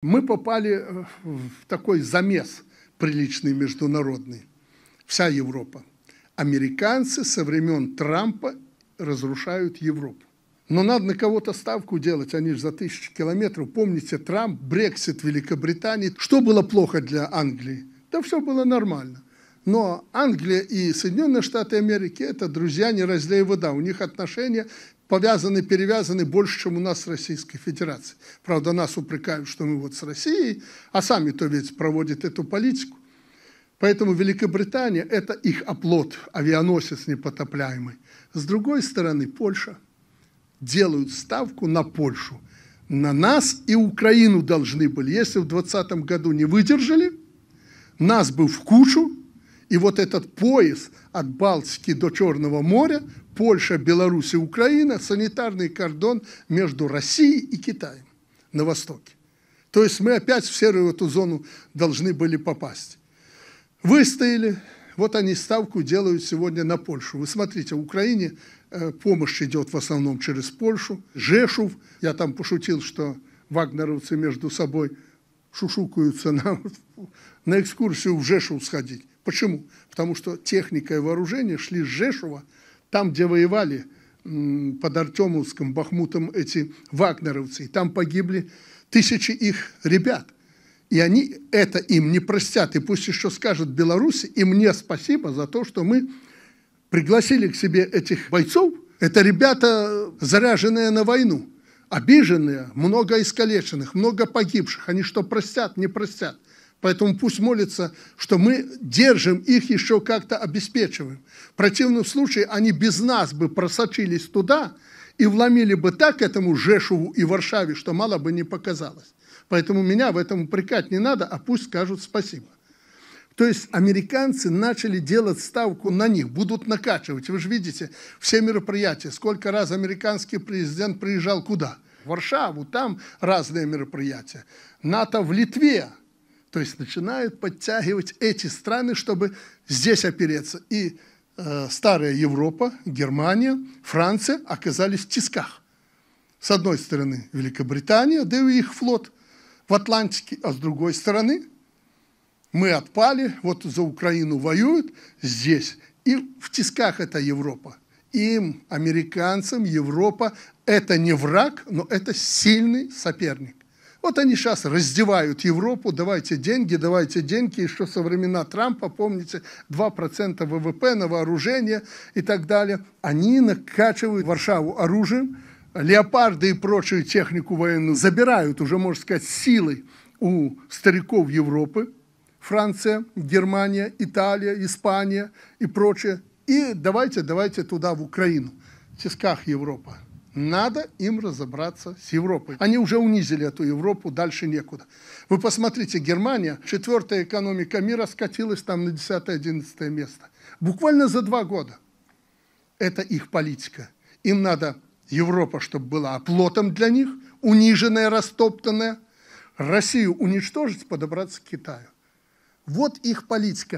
Мы попали э, в такой замес приличный международный. Вся Европа. Американцы со времен Трампа разрушают Европу. Но надо на кого-то ставку делать, они же за тысячи километров. Помните, Трамп, Брексит Великобритания. Что было плохо для Англии? Да все было нормально. Но Англия и Соединенные Штаты Америки – это друзья, не разлей вода. У них отношения повязаны, перевязаны больше, чем у нас с Российской Федерацией. Правда, нас упрекают, что мы вот с Россией, а сами-то ведь проводят эту политику. Поэтому Великобритания – это их оплот, авианосец непотопляемый. С другой стороны, Польша. Делают ставку на Польшу. На нас и Украину должны были. Если в 2020 году не выдержали, нас бы в кучу, и вот этот пояс от Балтики до Черного моря, Польша, Беларусь и Украина, санитарный кордон между Россией и Китаем на востоке. То есть мы опять в серую эту зону должны были попасть. Выстояли, вот они ставку делают сегодня на Польшу. Вы смотрите, в Украине э, помощь идет в основном через Польшу. Жешув, я там пошутил, что вагнеровцы между собой шушукаются на, на экскурсию в Жешув сходить. Почему? Потому что техника и вооружение шли с Жешува, там, где воевали под Артемовском, Бахмутом эти вагнеровцы, и там погибли тысячи их ребят. И они это им не простят. И пусть еще скажут Беларуси и мне спасибо за то, что мы пригласили к себе этих бойцов. Это ребята, заряженные на войну, обиженные, много искалеченных, много погибших. Они что, простят, не простят? Поэтому пусть молится, что мы держим их, еще как-то обеспечиваем. В противном случае они без нас бы просочились туда и вломили бы так этому Жешеву и Варшаве, что мало бы не показалось. Поэтому меня в этом упрекать не надо, а пусть скажут спасибо. То есть американцы начали делать ставку на них, будут накачивать. Вы же видите все мероприятия, сколько раз американский президент приезжал куда? В Варшаву, там разные мероприятия. НАТО в Литве, то есть начинают подтягивать эти страны, чтобы здесь опереться. И э, старая Европа, Германия, Франция оказались в тисках. С одной стороны Великобритания, да и их флот в Атлантике, а с другой стороны мы отпали, вот за Украину воюют здесь. И в тисках это Европа. Им, американцам, Европа – это не враг, но это сильный соперник. Вот они сейчас раздевают Европу, давайте деньги, давайте деньги, и что со времена Трампа, помните, 2% ВВП на вооружение и так далее. Они накачивают Варшаву оружием, леопарды и прочую технику военную забирают уже, можно сказать, силой у стариков Европы, Франция, Германия, Италия, Испания и прочее. И давайте, давайте туда, в Украину, в тисках Европа. Надо им разобраться с Европой. Они уже унизили эту Европу, дальше некуда. Вы посмотрите, Германия, четвертая экономика мира, скатилась там на 10-11 место. Буквально за два года. Это их политика. Им надо Европа, чтобы была оплотом для них, униженная, растоптанная. Россию уничтожить, подобраться к Китаю. Вот их политика.